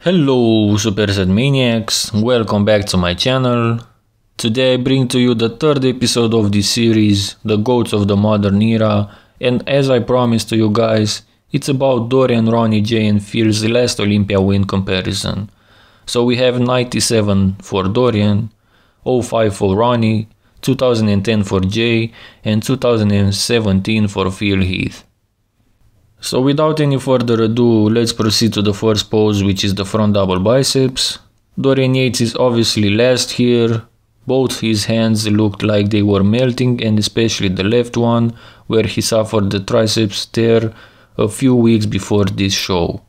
Hello Super Set Maniacs, welcome back to my channel. Today I bring to you the third episode of this series, The Goats of the Modern Era, and as I promised to you guys, it's about Dorian, Ronnie, J and Phil's last Olympia win comparison. So we have 97 for Dorian, 05 for Ronnie, 2010 for Jay and 2017 for Phil Heath. So without any further ado, let's proceed to the first pose, which is the front double biceps. Dorian Yates is obviously last here. Both his hands looked like they were melting and especially the left one, where he suffered the triceps tear a few weeks before this show.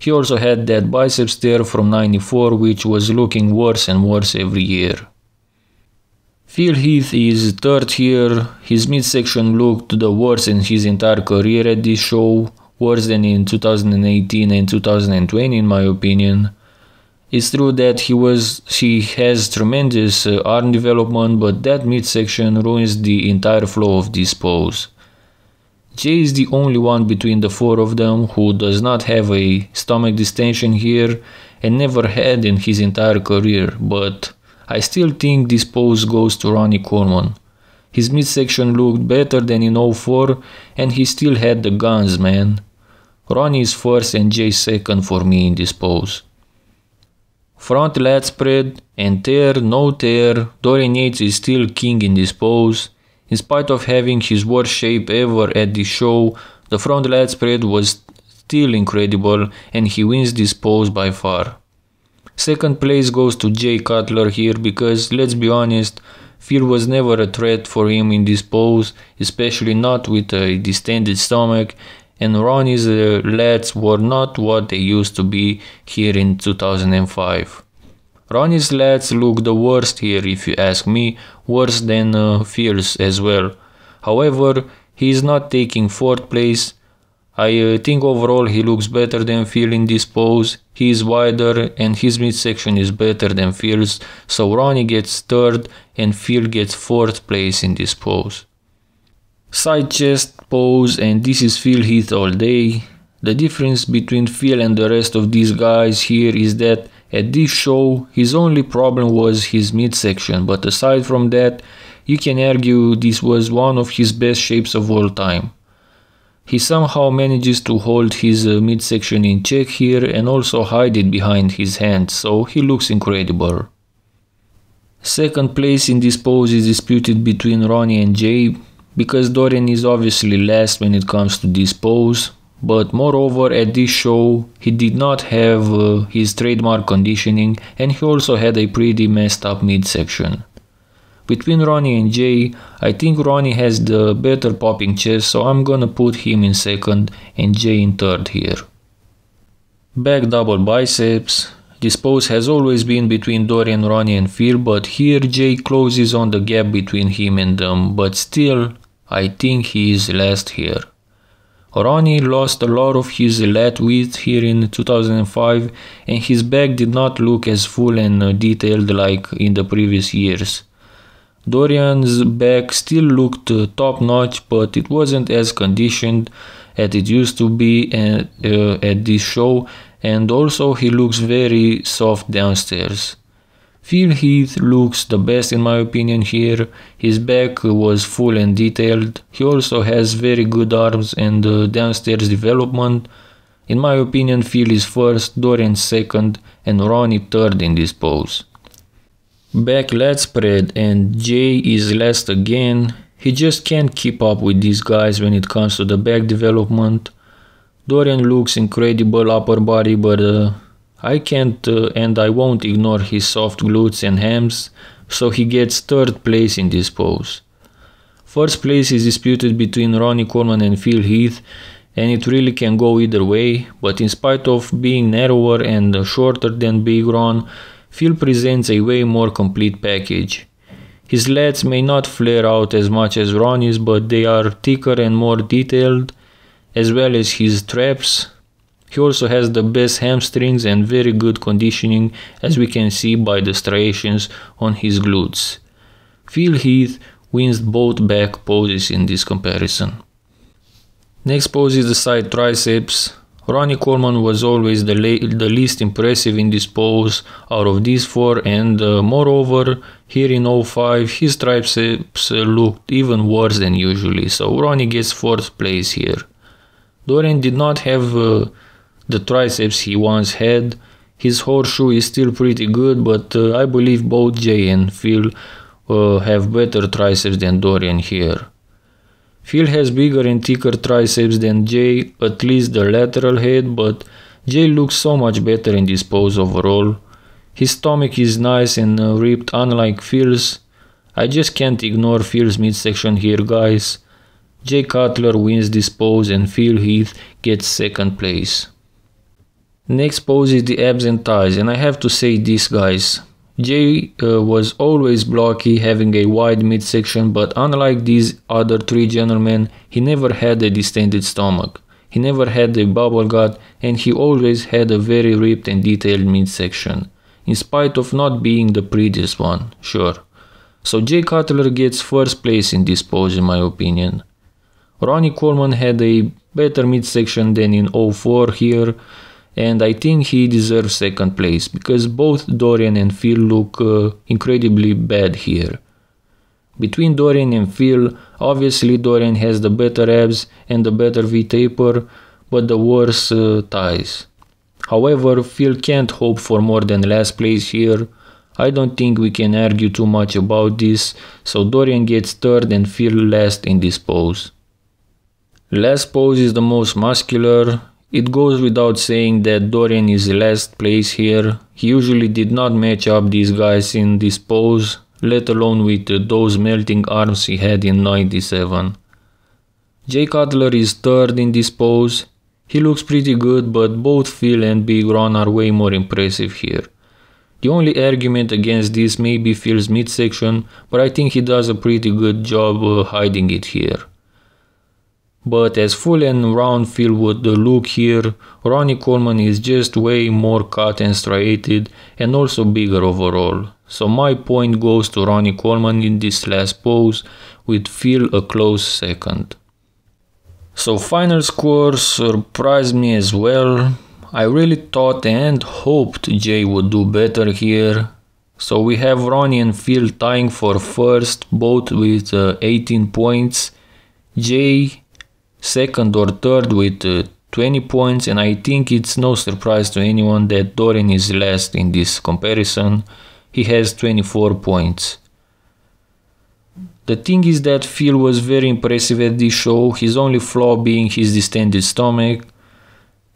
He also had that biceps tear from 94 which was looking worse and worse every year. Phil Heath is third here, his midsection looked the worst in his entire career at this show worse than in 2018 and 2020 in my opinion. It's true that he was he has tremendous uh, arm development, but that midsection ruins the entire flow of this pose. Jay is the only one between the four of them who does not have a stomach distension here and never had in his entire career, but I still think this pose goes to Ronnie Coleman. His midsection looked better than in 04 and he still had the guns, man. Ronnie is first and Jay second for me in this pose. Front lat spread and tear, no tear, Dorian Yates is still king in this pose. In spite of having his worst shape ever at the show, the front lat spread was still incredible and he wins this pose by far. Second place goes to Jay Cutler here because, let's be honest, Fear was never a threat for him in this pose, especially not with a distended stomach, and Ronnie's uh, lads were not what they used to be here in 2005. Ronnie's lads look the worst here, if you ask me, worse than uh, Fear's as well. However, he is not taking fourth place, I uh, think overall he looks better than Phil in this pose. He is wider and his midsection is better than Phil's, so Ronnie gets third and Phil gets fourth place in this pose. Side chest pose and this is Phil Heath all day. The difference between Phil and the rest of these guys here is that at this show his only problem was his midsection, but aside from that you can argue this was one of his best shapes of all time. He somehow manages to hold his uh, midsection in check here and also hide it behind his hand, so he looks incredible. Second place in this pose is disputed between Ronnie and Jay, because Dorian is obviously last when it comes to this pose, but moreover at this show he did not have uh, his trademark conditioning and he also had a pretty messed up midsection. Between Ronnie and Jay, I think Ronnie has the better popping chest, so I'm gonna put him in second and Jay in third here. Back double biceps. This pose has always been between Dorian, Ronnie and Phil, but here Jay closes on the gap between him and them, but still, I think he is last here. Ronnie lost a lot of his lat width here in 2005 and his back did not look as full and uh, detailed like in the previous years. Dorian's back still looked top notch, but it wasn't as conditioned as it used to be at, uh, uh, at this show, and also he looks very soft downstairs. Phil Heath looks the best in my opinion here. His back was full and detailed. He also has very good arms and uh, downstairs development. In my opinion, Phil is first, Dorian second, and Ronnie third in this pose. Back led spread and Jay is last again. He just can't keep up with these guys when it comes to the back development. Dorian looks incredible upper body, but uh, I can't uh, and I won't ignore his soft glutes and hams, so he gets third place in this pose. First place is disputed between Ronnie Coleman and Phil Heath, and it really can go either way, but in spite of being narrower and shorter than Big Ron, Phil presents a way more complete package. His LEDs may not flare out as much as Ronnie's, but they are thicker and more detailed, as well as his traps. He also has the best hamstrings and very good conditioning, as we can see by the striations on his glutes. Phil Heath wins both back poses in this comparison. Next pose is the side triceps. Ronnie Coleman was always the, the, least impressive in this pose out of these four, and uh, moreover, here in 05, his triceps uh, looked even worse than usually, so Ronnie gets fourth place here. Dorian did not have uh, the triceps he once had. His horseshoe is still pretty good, but uh, I believe both Jay and Phil uh, have better triceps than Dorian here. Phil has bigger and thicker triceps than Jay, at least the lateral head, but Jay looks so much better in this pose overall. His stomach is nice and uh, ripped unlike Phil's. I just can't ignore Phil's midsection here guys. Jay Cutler wins this pose and Phil Heath gets second place. Next pose is the abs and thighs and I have to say this guys, Jay uh, was always blocky, having a wide midsection, but unlike these other three gentlemen, he never had a distended stomach. He never had a bubble gut, and he always had a very ripped and detailed midsection, in spite of not being the prettiest one, sure. So Jay Cutler gets first place in this pose, in my opinion. Ronnie Coleman had a better midsection than in 04 here, and I think he deserves second place because both Dorian and Phil look uh, incredibly bad here. Between Dorian and Phil, obviously Dorian has the better abs and the better V taper, but the worse uh, ties. However, Phil can't hope for more than last place here. I don't think we can argue too much about this, so Dorian gets third and Phil last in this pose. Last pose is the most muscular, it goes without saying that Dorian is the last place here. He usually did not match up these guys in this pose, let alone with those melting arms he had in 97. Jay Cutler is third in this pose. He looks pretty good, but both Phil and Big Ron are way more impressive here. The only argument against this may be Phil's midsection, but I think he does a pretty good job uh, hiding it here. But as full and round filled would the look here, Ronnie Coleman is just way more cut and striated and also bigger overall. So my point goes to Ronnie Coleman in this last pose with Phil a close second. So final score surprised me as well. I really thought and hoped Jay would do better here. So we have Ronnie and Phil tying for first both with uh, 18 points. Jay second or third with uh, 20 points and I think it's no surprise to anyone that Dorin is last in this comparison. He has 24 points. The thing is that Phil was very impressive at this show, his only flaw being his distended stomach.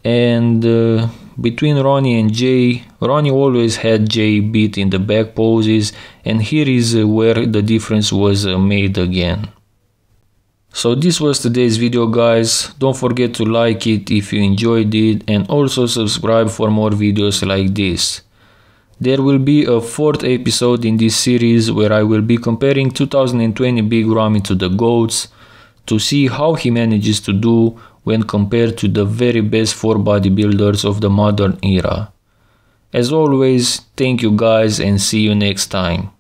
And uh, between Ronnie and Jay, Ronnie always had Jay beat in the back poses, and here is uh, where the difference was uh, made again. So this was today's video guys, don't forget to like it if you enjoyed it and also subscribe for more videos like this. There will be a fourth episode in this series where I will be comparing 2020 Big Ramy to the GOATs to see how he manages to do when compared to the very best 4 bodybuilders of the modern era. As always, thank you guys and see you next time.